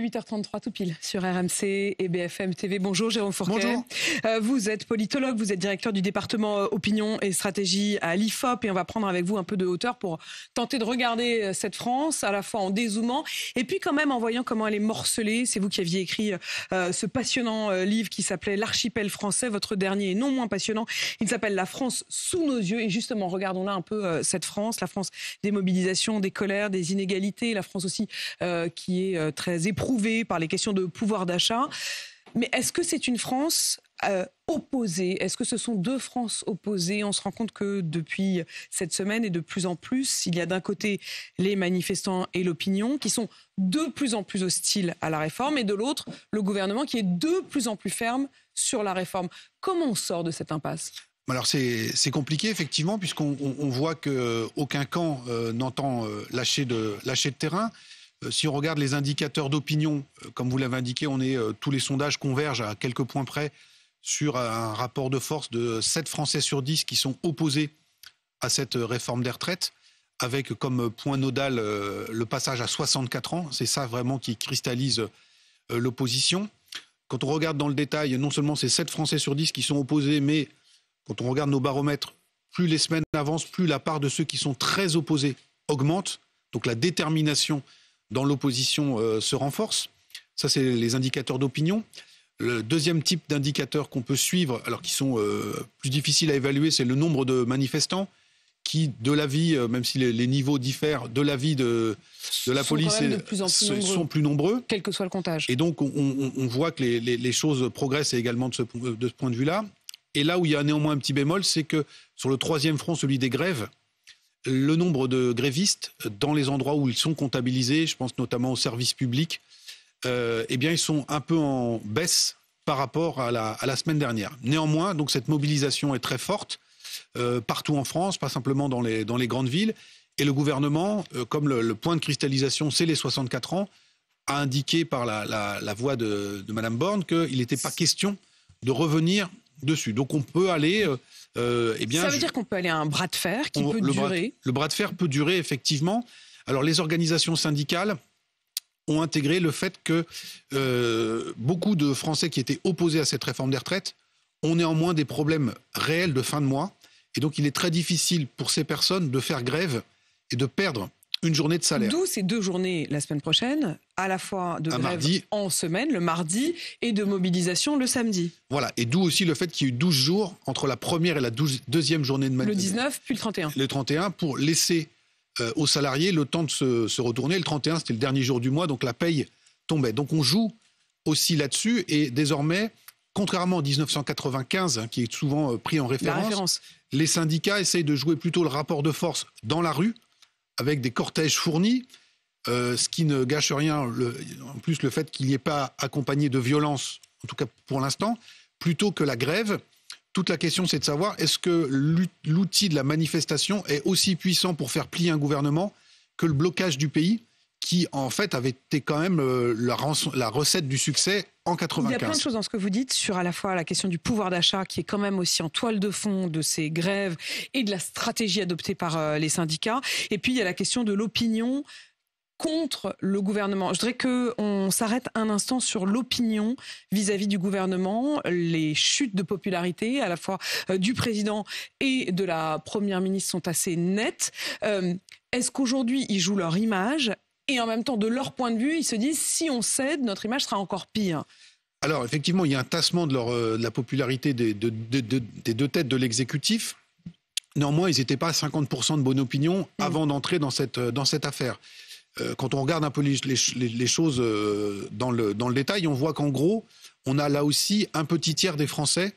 8h33 tout pile sur RMC et BFM TV. Bonjour Jérôme Fourquet. Bonjour. Euh, vous êtes politologue, vous êtes directeur du département euh, opinion et stratégie à l'IFOP et on va prendre avec vous un peu de hauteur pour tenter de regarder euh, cette France à la fois en dézoomant et puis quand même en voyant comment elle est morcelée. C'est vous qui aviez écrit ce passionnant livre qui s'appelait L'archipel français. Votre dernier et non moins passionnant. Il s'appelle La France sous nos yeux et justement regardons là un peu cette France, la France des mobilisations, des colères, des inégalités, la France aussi qui est très éprouvée par les questions de pouvoir d'achat. Mais est-ce que c'est une France euh, opposée Est-ce que ce sont deux Frances opposées On se rend compte que depuis cette semaine et de plus en plus, il y a d'un côté les manifestants et l'opinion qui sont de plus en plus hostiles à la réforme et de l'autre le gouvernement qui est de plus en plus ferme sur la réforme. Comment on sort de cette impasse alors c'est compliqué effectivement puisqu'on voit que aucun camp euh, n'entend euh, lâcher, de, lâcher de terrain. Euh, si on regarde les indicateurs d'opinion, euh, comme vous l'avez indiqué, on est, euh, tous les sondages convergent à quelques points près sur un rapport de force de 7 Français sur 10 qui sont opposés à cette réforme des retraites, avec comme point nodal le passage à 64 ans. C'est ça vraiment qui cristallise l'opposition. Quand on regarde dans le détail, non seulement c'est 7 Français sur 10 qui sont opposés, mais quand on regarde nos baromètres, plus les semaines avancent, plus la part de ceux qui sont très opposés augmente. Donc la détermination dans l'opposition euh, se renforcent. Ça, c'est les indicateurs d'opinion. Le deuxième type d'indicateurs qu'on peut suivre, alors qui sont euh, plus difficiles à évaluer, c'est le nombre de manifestants qui, de l'avis, euh, même si les, niveaux diffèrent, de l'avis de, de la police, sont plus nombreux. Quel que soit le comptage. Et donc, on, voit que les, choses progressent également de ce point de vue-là. Et là où il y a néanmoins un petit bémol, c'est que sur le troisième front, celui des grèves, le nombre de grévistes dans les endroits où ils sont comptabilisés, je pense notamment aux services publics, euh, eh bien, ils sont un peu en baisse par rapport à la, semaine dernière. Néanmoins, donc cette mobilisation est très forte euh, partout en France, pas simplement dans les, grandes villes. Et le gouvernement, euh, comme le, point de cristallisation, c'est les 64 ans, a indiqué par la, voix de, de Mme Borne qu'il n'était pas question de revenir dessus. Donc on peut aller. Euh, euh, eh bien, ça veut dire qu'on peut aller à un bras de fer qui peut durer. le bras de fer peut durer effectivement. Alors les organisations syndicales ont intégré le fait que euh, beaucoup de Français qui étaient opposés à cette réforme des retraites ont néanmoins des problèmes réels de fin de mois. Et donc il est très difficile pour ces personnes de faire grève et de perdre une journée de salaire. D'où ces deux journées la semaine prochaine, à la fois de grève mardi. en semaine, le mardi, et de mobilisation le samedi. Voilà, et d'où aussi le fait qu'il y ait eu 12 jours entre la première et la deuxième journée de manif. Le 19, puis le 31. Le 31, pour laisser euh, aux salariés le temps de se, retourner. Le 31, c'était le dernier jour du mois, donc la paye tombait. Donc on joue aussi là-dessus, et désormais, contrairement à 1995, hein, qui est souvent euh, pris en référence, les syndicats essayent de jouer plutôt le rapport de force dans la rue, avec des cortèges fournis, euh, ce qui ne gâche rien. Le, en plus, le fait qu'il n'y ait pas accompagné de violence, en tout cas pour l'instant, plutôt que la grève, toute la question c'est de savoir est-ce que l'outil de la manifestation est aussi puissant pour faire plier un gouvernement que le blocage du pays qui en fait avait été quand même euh, la, la, recette du succès en 95. Il y a plein de choses dans ce que vous dites sur à la fois la question du pouvoir d'achat qui est quand même aussi en toile de fond de ces grèves et de la stratégie adoptée par euh, les syndicats. Et puis il y a la question de l'opinion contre le gouvernement. Je voudrais que on s'arrête un instant sur l'opinion vis-à-vis du gouvernement, les chutes de popularité à la fois euh, du président et de la première ministre sont assez nettes. est-ce qu'aujourd'hui ils jouent leur image et en même temps, de leur point de vue, ils se disent si on cède, notre image sera encore pire. Alors effectivement, il y a un tassement de, euh, la popularité des, deux têtes de l'exécutif. Néanmoins, ils n'étaient pas à 50% de bonne opinion mm. avant d'entrer dans cette, euh, affaire. Euh, quand on regarde un peu les, choses dans le, détail, on voit qu'en gros, on a là aussi un petit tiers des Français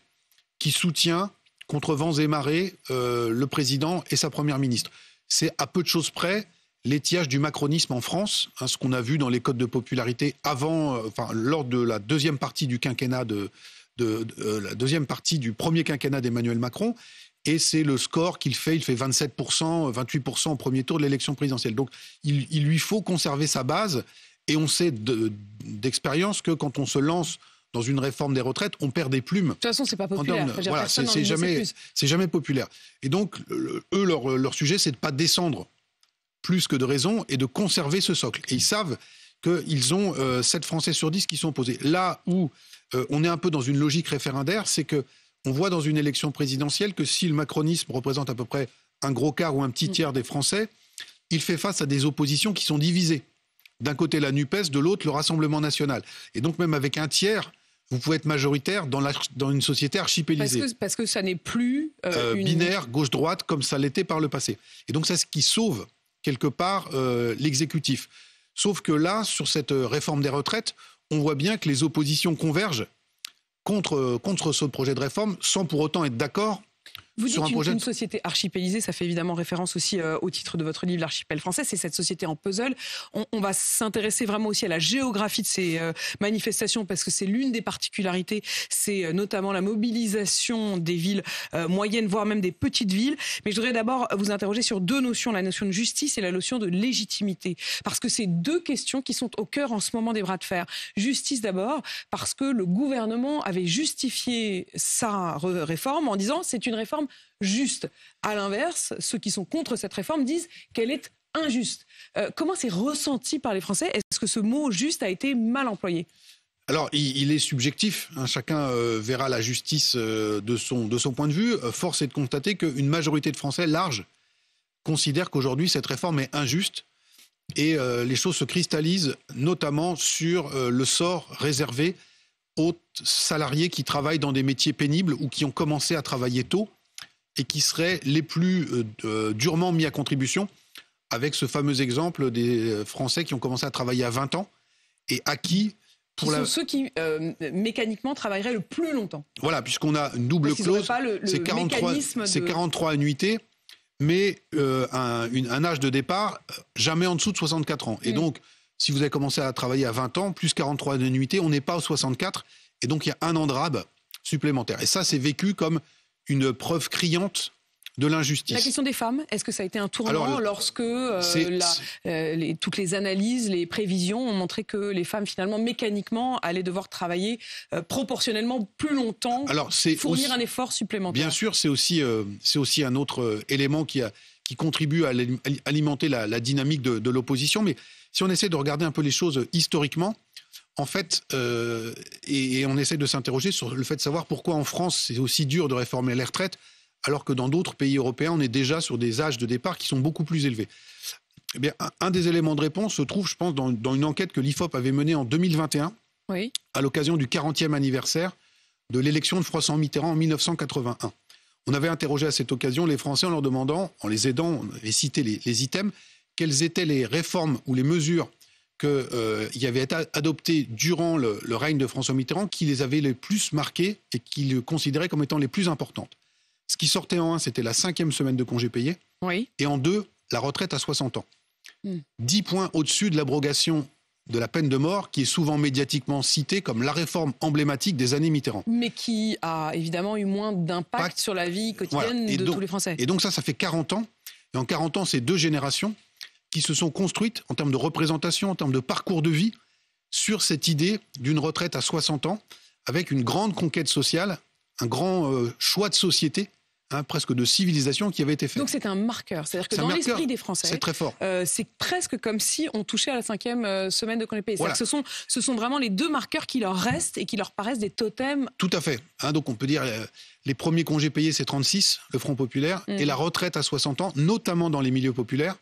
qui soutient contre vents et marées le président et sa première ministre. C'est à peu de choses près l'étiage du macronisme en France, hein, ce qu'on a vu dans les codes de popularité avant, euh, enfin, lors de la deuxième partie du quinquennat de, de, euh, la deuxième partie du premier quinquennat d'Emmanuel Macron. Et c'est le score qu'il fait. Il fait 27%, 28% au premier tour de l'élection présidentielle. Donc, il, lui faut conserver sa base. Et on sait d'expérience que quand on se lance dans une réforme des retraites, on perd des plumes. De toute façon, c'est pas populaire. c'est jamais, populaire. Et donc, eux, leur, leur sujet, c'est de ne pas descendre plus que de raison et de conserver ce socle. Et ils savent qu'ils ont 7 euh, Français sur 10 qui sont opposés. Là où euh, on est un peu dans une logique référendaire, c'est que on voit dans une élection présidentielle que si le macronisme représente à peu près un gros quart ou un petit mm. tiers des Français, il fait face à des oppositions qui sont divisées. D'un côté la NUPES, de l'autre le Rassemblement national. Et donc même avec un tiers, vous pouvez être majoritaire dans, dans une société archipélisée. Parce que, ça n'est plus... Euh, binaire, gauche-droite, comme ça l'était par le passé. Et donc c'est ce qui sauve quelque part euh, l'exécutif. Sauf que là, sur cette euh, réforme des retraites, on voit bien que les oppositions convergent contre, euh, contre ce projet de réforme sans pour autant être d'accord vous dites une, société archipélisée, ça fait évidemment référence aussi euh, au titre de votre livre, l'archipel français. C'est cette société en puzzle. On, va s'intéresser vraiment aussi à la géographie de ces euh, manifestations parce que c'est l'une des particularités. C'est euh, notamment la mobilisation des villes moyennes, voire même des petites villes. Mais je voudrais d'abord vous interroger sur deux notions la notion de justice et la notion de légitimité, parce que c'est deux questions qui sont au cœur en ce moment des bras de fer. Justice d'abord, parce que le gouvernement avait justifié sa réforme en disant c'est une réforme juste. À l'inverse, ceux qui sont contre cette réforme disent qu'elle est injuste. Euh, comment c'est ressenti par les Français Est-ce que ce mot juste a été mal employé alors, il, est subjectif. Hein. Chacun euh, verra la justice euh, de, son, de son point de vue. Force est de constater qu'une majorité de Français large considère qu'aujourd'hui cette réforme est injuste et les choses se cristallisent notamment sur le sort réservé aux salariés qui travaillent dans des métiers pénibles ou qui ont commencé à travailler tôt et qui seraient les plus euh, euh, durement mis à contribution avec ce fameux exemple des euh, Français qui ont commencé à travailler à 20 ans et à qui... Pour la... ceux qui mécaniquement travailleraient le plus longtemps. Voilà, puisqu'on a une double clause, c'est 43, 43 annuités, mais un, âge de départ jamais en dessous de 64 ans. Et mm. donc, si vous avez commencé à travailler à 20 ans, plus 43 annuités, on n'est pas aux 64, et donc il y a un an de supplémentaire. Et ça, c'est vécu comme une preuve criante de l'injustice. La question des femmes, est-ce que ça a été un tournant lorsque euh, euh, les, toutes les analyses, les prévisions ont montré que les femmes finalement mécaniquement allaient devoir travailler euh, proportionnellement plus longtemps, Alors, fournir un effort supplémentaire Bien sûr, c'est aussi, c'est aussi un autre élément qui, a, qui contribue à alimenter la, dynamique de l'opposition. Mais si on essaie de regarder un peu les choses historiquement, en fait, euh, et, on essaie de s'interroger sur le fait de savoir pourquoi en France c'est aussi dur de réformer les retraites, alors que dans d'autres pays européens, on est déjà sur des âges de départ qui sont beaucoup plus élevés. Eh bien, un, des éléments de réponse se trouve, je pense, dans, une enquête que l'IFOP avait menée en 2021, oui. à l'occasion du 40e anniversaire de l'élection de François Mitterrand en 1981. On avait interrogé à cette occasion les Français en leur demandant, en les aidant, et citer cité les items, quelles étaient les réformes ou les mesures qu'il euh, avait été adopté durant le, règne de François Mitterrand qui les avait les plus marqués et qui les considéraient comme étant les plus importantes. Ce qui sortait en un, c'était la cinquième semaine de congé payé. Oui. Et en deux, la retraite à 60 ans. Hmm. Dix points au-dessus de l'abrogation de la peine de mort, qui est souvent médiatiquement citée comme la réforme emblématique des années Mitterrand. Mais qui a évidemment eu moins d'impact sur la vie quotidienne de tous les Français. Et donc ça, ça fait 40 ans. Et en 40 ans, c'est deux générations qui se sont construites en termes de représentation, en termes de parcours de vie, sur cette idée d'une retraite à 60 ans, avec une grande conquête sociale, un grand euh, choix de société hein, presque de civilisation qui avait été fait. Donc c'est un marqueur, c'est-à-dire que dans l'esprit des Français, c'est très fort. Euh, c'est presque comme si on touchait à la cinquième euh, semaine de congé payé. Voilà. Ce sont, ce sont vraiment les deux marqueurs qui leur restent et qui leur paraissent des totems. Tout à fait. Hein, donc on peut dire les premiers congés payés c'est 36, le Front populaire, mm. et la retraite à 60 ans, notamment dans les milieux populaires,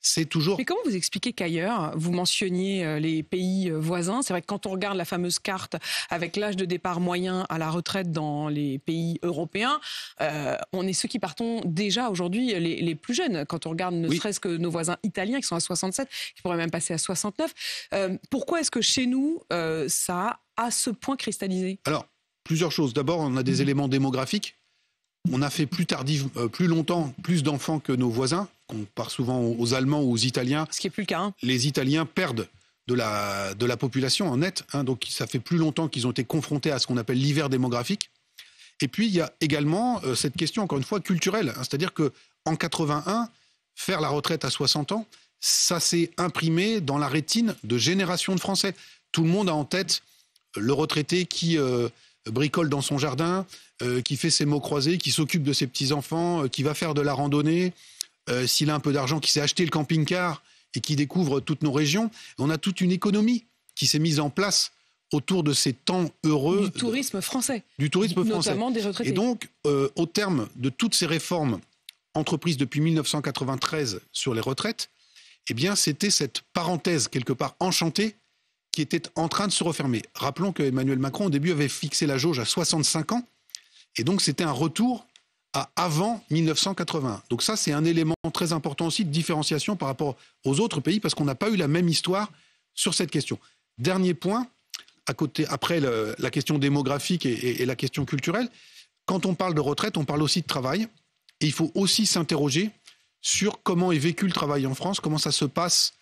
c'est toujours. Mais comment vous expliquez qu'ailleurs, vous mentionniez euh, les pays euh, voisins C'est vrai que quand on regarde la fameuse carte avec l'âge de départ moyen à la retraite dans les pays européens, euh, on est ceux qui partons déjà aujourd'hui les, plus jeunes. Quand on regarde ne serait-ce que nos voisins italiens qui sont à 67, qui pourraient même passer à 69, pourquoi est-ce que chez nous, ça a à ce point cristallisé Alors, plusieurs choses. D'abord, on a des mmh. éléments démographiques. On a fait plus plus longtemps, plus d'enfants que nos voisins qu'on part souvent aux Allemands ou aux Italiens. Ce qui n'est plus le cas. Hein. Les Italiens perdent de la, population en net. Hein. donc ça fait plus longtemps qu'ils ont été confrontés à ce qu'on appelle l'hiver démographique. Et puis il y a également euh, cette question, encore une fois, culturelle. Hein. C'est-à-dire que en 81, faire la retraite à 60 ans, ça s'est imprimé dans la rétine de générations de Français. Tout le monde a en tête le retraité qui euh, bricole dans son jardin, euh, qui fait ses mots croisés, qui s'occupe de ses petits-enfants, qui va faire de la randonnée, euh, s'il a un peu d'argent, qui s'est acheté le camping-car et qui découvre toutes nos régions. On a toute une économie qui s'est mise en place autour de ces temps heureux. Du tourisme français. Du tourisme français. Notamment des retraités. Et donc, euh, au terme de toutes ces réformes entreprises depuis 1993 sur les retraites, eh bien, c'était cette parenthèse quelque part enchantée qui était en train de se refermer. Rappelons que Emmanuel Macron, au début, avait fixé la jauge à 65 ans. Et donc, c'était un retour avant 1980. Donc ça, c'est un élément très important aussi de différenciation par rapport aux autres pays, parce qu'on n'a pas eu la même histoire sur cette question. Dernier point, à côté, après la question démographique et, la question culturelle, quand on parle de retraite, on parle aussi de travail, et il faut aussi s'interroger sur comment est vécu le travail en France, comment ça se passe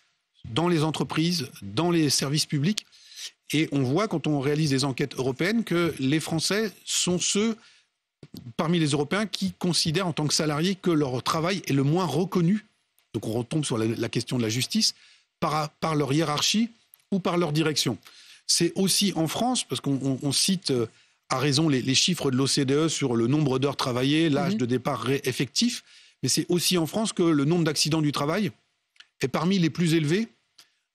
dans les entreprises, dans les services publics. Et on voit quand on réalise des enquêtes européennes que les Français sont ceux parmi les Européens qui considèrent en tant que salariés que leur travail est le moins reconnu. Donc on retombe sur la, question de la justice par, leur hiérarchie ou par leur direction. C'est aussi en France, parce qu'on cite euh, à raison les, chiffres de l'OCDE sur le nombre d'heures travaillées, l'âge mhm. de départ effectif, mais c'est aussi en France que le nombre d'accidents du travail est parmi les plus élevés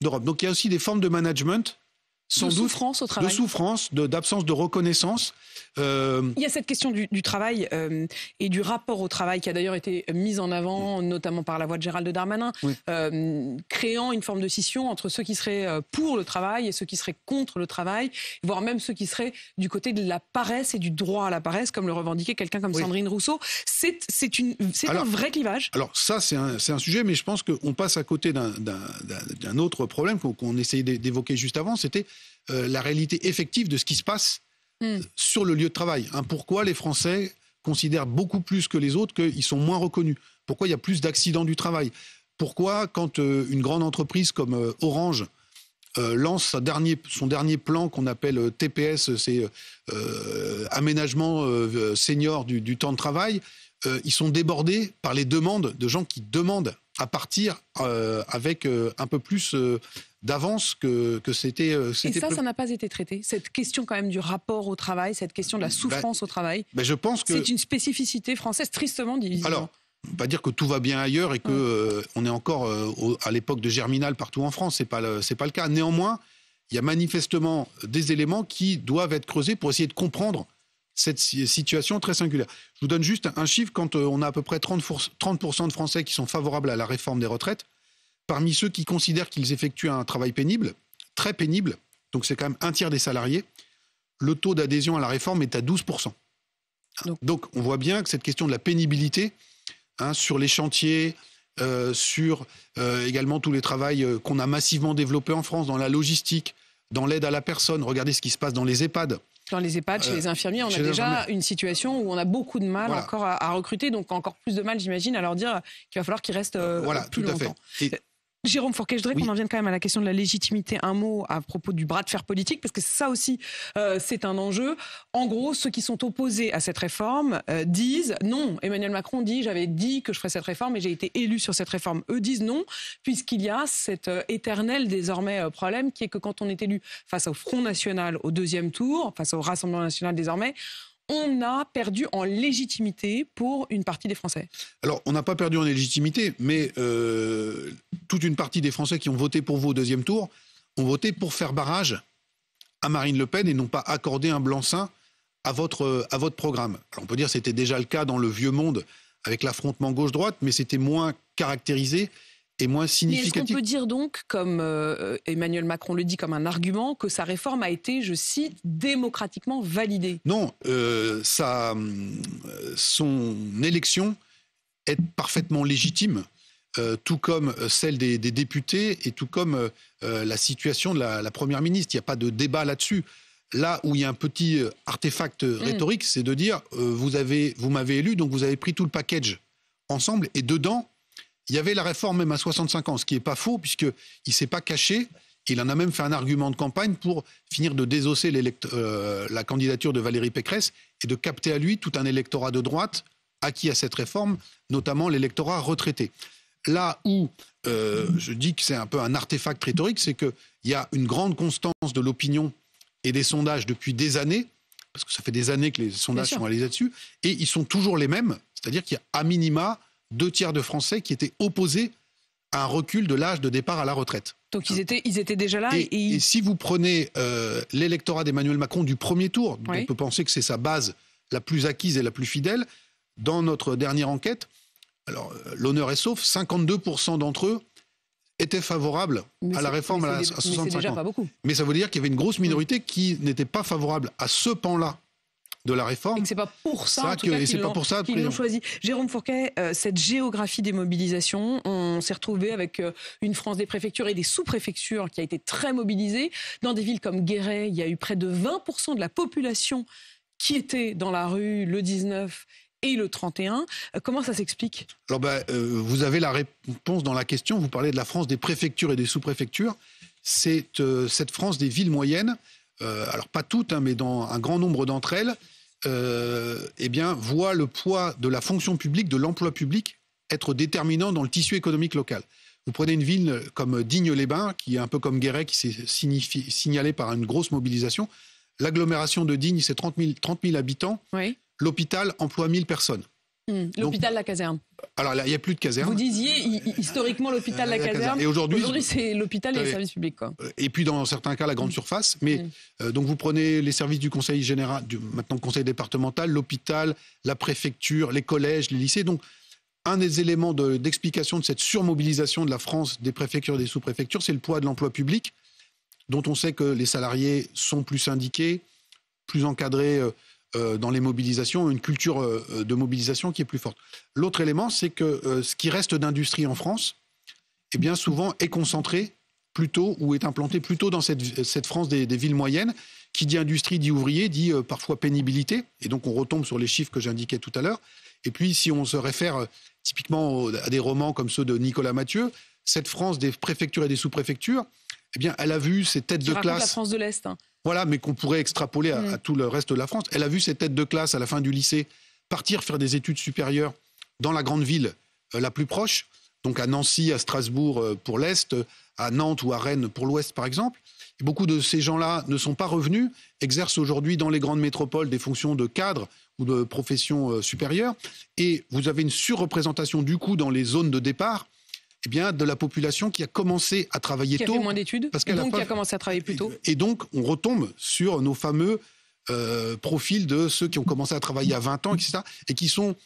d'Europe. Donc il y a aussi des formes de management sans de souffrance au travail. De souffrance, d'absence de, reconnaissance. Euh, Il y a cette question du, travail euh, et du rapport au travail qui a d'ailleurs été mise en avant, notamment par la voix de Gérald Darmanin, euh, créant une forme de scission entre ceux qui seraient pour le travail et ceux qui seraient contre le travail, voire même ceux qui seraient du côté de la paresse et du droit à la paresse, comme le revendiquait quelqu'un comme Sandrine Rousseau. C'est un vrai clivage. Alors ça, c'est un, un, sujet, mais je pense qu'on passe à côté d'un autre problème qu'on essayait d'évoquer juste avant, c'était euh, la réalité effective de ce qui se passe hmm. euh, sur le lieu de travail. Hein. pourquoi les Français considèrent beaucoup plus que les autres qu'ils sont moins reconnus Pourquoi il y a plus d'accidents du travail Pourquoi quand euh, une grande entreprise comme Orange lance son dernier plan qu'on appelle TPS, c'est aménagement senior du, temps de travail, ils sont débordés par les demandes de gens qui demandent à partir avec un peu plus d'avance que, que c'était. Et ça, ça n'a pas été traité. Cette question quand même du rapport au travail, cette question de la souffrance au travail. Mais je pense que c'est une spécificité française tristement divisée. Alors, on pas dire que tout va bien ailleurs et que on est encore à l'époque de Germinal partout en France. C'est pas pas le cas. Néanmoins, il y a manifestement des éléments qui doivent être creusés pour essayer de comprendre cette situation très singulière. Je vous donne juste un chiffre, quand euh, on a à peu près 30%, de Français qui sont favorables à la réforme des retraites, parmi ceux qui considèrent qu'ils effectuent un travail pénible, très pénible, donc c'est quand même un tiers des salariés, le taux d'adhésion à la réforme est à 12%. Donc, on voit bien que cette question de la pénibilité hein, sur les chantiers, euh, sur euh, également tous les travaux qu'on a massivement développés en France, dans la logistique, dans l'aide à la personne, regardez ce qui se passe dans les EHPAD, dans les EHPAD, chez euh, les infirmiers, on a déjà une situation où on a beaucoup de mal encore à, recruter, donc encore plus de mal, j'imagine, à leur dire qu'il va falloir qu'ils restent euh, voilà, plus tout longtemps. À fait. Jérôme Fourquet, je qu'on en vienne quand même à la question de la légitimité. Un mot à propos du bras de fer politique, parce que ça aussi, euh, c'est un enjeu. En gros, ceux qui sont opposés à cette réforme euh, disent non. Emmanuel Macron dit j'avais dit que je ferais cette réforme et j'ai été élu sur cette réforme. Eux disent non, puisqu'il y a cet euh, éternel désormais problème qui est que quand on est élu face au Front National au deuxième tour, face au Rassemblement National désormais, on a perdu en légitimité pour une partie des Français Alors, on n'a pas perdu en légitimité, mais euh, toute une partie des Français qui ont voté pour vous au deuxième tour ont voté pour faire barrage à Marine Le Pen et n'ont pas accordé un blanc-seing à votre, à votre programme. Alors, on peut dire que c'était déjà le cas dans le vieux monde avec l'affrontement gauche-droite, mais c'était moins caractérisé est moins significatif. Est-ce qu'on peut dire donc, comme euh, euh, Emmanuel Macron le dit comme un argument, que sa réforme a été, je cite, démocratiquement validée Non, euh, sa, son élection est parfaitement légitime. tout comme celle des, députés et tout comme la situation de la, Première ministre. Il n'y a pas de débat là-dessus là où il y a un petit artefact mm. rhétorique, c'est de dire vous avez, vous m'avez élu, donc vous avez pris tout le package ensemble, et dedans, il y avait la réforme même à 65 ans, ce qui n'est pas faux, puisqu'il ne s'est pas caché. Il en a même fait un argument de campagne pour finir de désosser euh, la candidature de Valérie Pécresse et de capter à lui tout un électorat de droite acquis à cette réforme, notamment l'électorat retraité. Là où euh, je dis que c'est un peu un artefact rhétorique, c'est qu'il y a une grande constance de l'opinion et des sondages depuis des années, parce que ça fait des années que les sondages sont allés là-dessus, et ils sont toujours les mêmes, c'est-à-dire qu'il y a à minima deux tiers de Français qui étaient opposés à un recul de l'âge de départ à la retraite. Donc ils étaient, ils étaient déjà là. Et, si vous prenez euh, l'électorat d'Emmanuel Macron du premier tour, on peut penser que c'est sa base la plus acquise et la plus fidèle. Dans notre dernière enquête, alors euh, l'honneur est sauf, 52% d'entre eux étaient favorables à la réforme à, 65 mais ans. Mais ça veut dire qu'il y avait une grosse minorité qui n'était pas favorable à ce pan-là de la réforme. c'est pas pour ça, ça qu'ils qu l'ont hein. choisi. Jérôme Fourquet, euh, cette géographie des mobilisations, on s'est retrouvé avec euh, une France des préfectures et des sous-préfectures qui a été très mobilisée. Dans des villes comme Guéret, il y a eu près de 20% de la population qui était dans la rue le 19 et le 31. Euh, comment ça s'explique Alors ben, vous avez la réponse dans la question. Vous parlez de la France des préfectures et des sous-préfectures. C'est cette France des villes moyennes euh, alors pas toutes, hein, mais dans un grand nombre d'entre elles, euh, eh voient le poids de la fonction publique, de l'emploi public, être déterminant dans le tissu économique local. Vous prenez une ville comme Digne-les-Bains, qui est un peu comme Guéret, qui s'est signalée par une grosse mobilisation. L'agglomération de Digne, c'est 30 000, habitants. L'hôpital emploie 1000 personnes. Hmm, l'hôpital La Caserne. Alors là, il n'y a plus de caserne. Vous disiez historiquement l'hôpital euh, La, caserne. Et aujourd'hui, c'est l'hôpital et les services publics. Euh, et puis dans certains cas, la grande hmm. surface. Mais hmm. euh, donc vous prenez les services du conseil général, du, maintenant conseil départemental, l'hôpital, la préfecture, les collèges, les lycées. Donc un des éléments d'explication de, cette surmobilisation de la France des préfectures et des sous-préfectures, c'est le poids de l'emploi public, dont on sait que les salariés sont plus syndiqués, plus encadrés. Euh, dans les mobilisations, une culture euh, euh, de mobilisation qui est plus forte. L'autre élément, c'est que ce qui reste d'industrie en France, eh bien souvent est concentré plutôt ou est implanté plutôt dans cette, France des, villes moyennes. Qui dit industrie dit ouvrier, dit parfois pénibilité. Et donc on retombe sur les chiffres que j'indiquais tout à l'heure. Et puis si on se réfère typiquement à des romans comme ceux de Nicolas Mathieu, cette France des préfectures et des sous-préfectures, eh bien elle a vu ses têtes de classe. La France de l'Est. Hein. Voilà, mais qu'on pourrait extrapoler mm. à, tout le reste de la France. Elle a vu ses têtes de classe à la fin du lycée partir faire des études supérieures dans la grande ville euh, la plus proche, donc à Nancy, à Strasbourg euh, pour l'Est, à Nantes ou à Rennes pour l'Ouest par exemple. beaucoup de ces gens-là ne sont pas revenus, exercent aujourd'hui dans les grandes métropoles des fonctions de cadre ou de profession euh, supérieure. Et vous avez une surreprésentation du coup dans les zones de départ eh bien, de la population qui a commencé à travailler tôt. moins d'études, parce qu'elle donc qui a commencé à travailler plus tôt. Et, donc, on retombe sur nos fameux euh, profils de ceux qui ont commencé à travailler à 20 ans, etc., et qui sont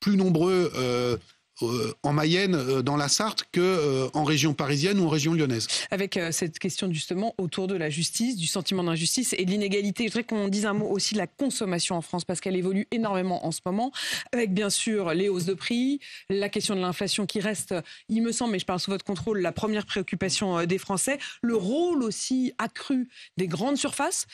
plus nombreux euh, euh, en Mayenne, euh, dans la Sarthe, que euh, en région parisienne ou en région lyonnaise. Avec cette question justement autour de la justice, du sentiment d'injustice et de l'inégalité, je voudrais qu'on dise un mot aussi de la consommation en France parce qu'elle évolue énormément en ce moment, avec bien sûr les hausses de prix, la question de l'inflation qui reste, il me semble, mais je parle sous votre contrôle, la première préoccupation des Français, le rôle aussi accru des grandes surfaces.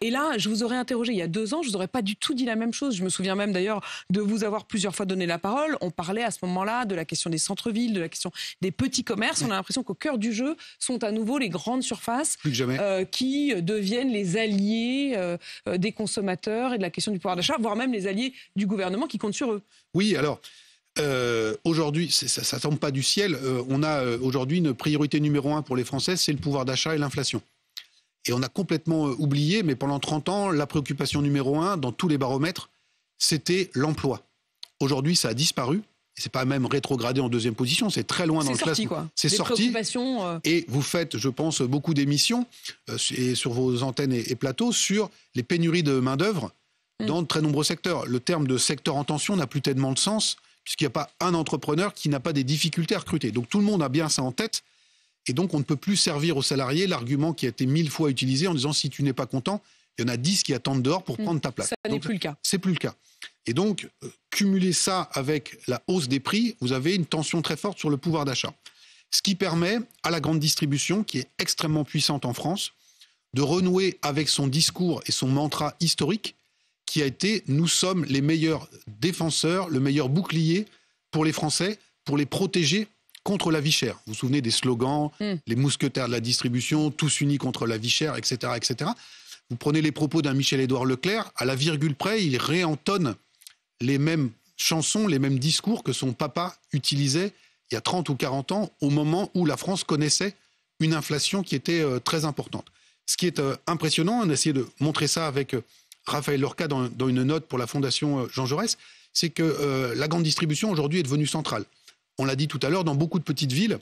et là, je vous aurais interrogé il y a deux ans, je vous aurais pas du tout dit la même chose. Je me souviens même d'ailleurs de vous avoir plusieurs fois donné la parole. On parlait à ce moment là de la question des centres-villes, de la question des petits commerces. On a l'impression qu'au cœur du jeu sont à nouveau les grandes surfaces euh, qui deviennent les alliés euh, euh, des consommateurs et de la question du pouvoir d'achat, voire même les alliés du gouvernement qui compte sur eux. Oui, alors. aujourd'hui, ça ne tombe pas du ciel. on a aujourd'hui une priorité numéro un pour les Français, c'est le pouvoir d'achat et l'inflation. Et on a complètement oublié, mais pendant 30 ans, la préoccupation numéro un dans tous les baromètres, c'était l'emploi. Aujourd'hui, ça a disparu c'est pas même rétrogradé en deuxième position, c'est très loin dans le sorti, classement. C'est sorti. Euh. Et vous faites, je pense, beaucoup d'émissions euh, sur vos antennes et, plateaux sur les pénuries de main d'œuvre mm. dans de très nombreux secteurs. Le terme de secteur en tension n'a plus tellement de sens puisqu'il n'y a pas un entrepreneur qui n'a pas des difficultés à recruter. Donc tout le monde a bien ça en tête. Et donc, on ne peut plus servir aux salariés l'argument qui a été mille fois utilisé en disant si tu n'es pas content, il y en a dix qui attendent dehors pour mm. prendre ta place. Ça n'est plus le cas. C'est plus le cas. Et donc, euh, Cumuler ça avec la hausse des prix, vous avez une tension très forte sur le pouvoir d'achat. Ce qui permet à la grande distribution, qui est extrêmement puissante en France, de renouer avec son discours et son mantra historique, qui a été nous sommes les meilleurs défenseurs, le meilleur bouclier pour les Français, pour les protéger contre la vie chère. Vous vous souvenez des slogans, hmm. les mousquetaires de la distribution, tous unis contre la vie chère, etc. etc. Vous prenez les propos d'un Michel-Édouard Leclerc, à la virgule près, il réentonne les mêmes chansons, les mêmes discours que son papa utilisait il y a 30 ou 40 ans, au moment où la France connaissait une inflation qui était euh, très importante. Ce qui est euh, impressionnant, on a essayé de montrer ça avec euh, Raphaël Lorca dans, une note pour la Fondation Jean Jaurès, c'est que la grande distribution aujourd'hui est devenue centrale. On l'a dit tout à l'heure, dans beaucoup de petites villes,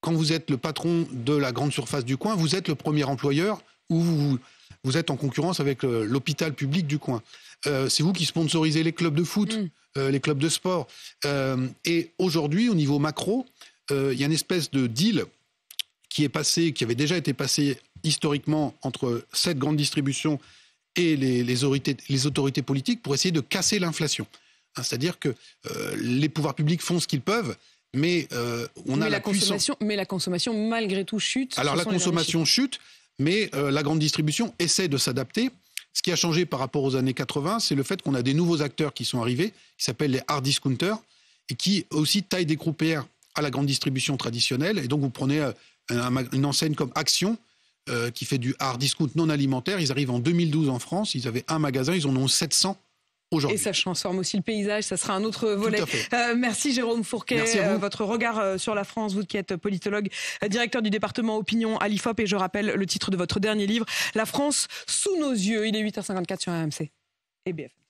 quand vous êtes le patron de la grande surface du coin, vous êtes le premier employeur où vous, êtes en concurrence avec euh, l'hôpital public du coin. Euh, c'est vous qui sponsorisez les clubs de foot, mm. euh, les clubs de sport. et aujourd'hui, au niveau macro, il y a une espèce de deal qui est passé, qui avait déjà été passé historiquement entre cette grande distribution et les, autorités, les autorités, politiques pour essayer de casser l'inflation. Hein, c'est-à-dire que les pouvoirs publics font ce qu'ils peuvent, mais on a la, consommation, Mais la consommation, malgré tout, chute. Alors la consommation chute, mais euh, la grande distribution essaie de s'adapter. Ce qui a changé par rapport aux années 80, c'est le fait qu'on a des nouveaux acteurs qui sont arrivés, qui s'appellent les hard discounters, et qui aussi taillent des croupières à la grande distribution traditionnelle. Et donc, vous prenez euh, une enseigne comme Action, euh, qui fait du hard discount non alimentaire. Ils arrivent en 2012 en France, ils avaient un magasin, ils en ont 700 et ça transforme aussi le paysage, ça sera un autre volet. Euh, merci Jérôme Fourquet. Merci euh, votre regard euh, sur la France, vous qui êtes politologue, directeur du département opinion à l'IFOP et je rappelle le titre de votre dernier livre, La France sous nos yeux. Il est 8h54 sur AMC et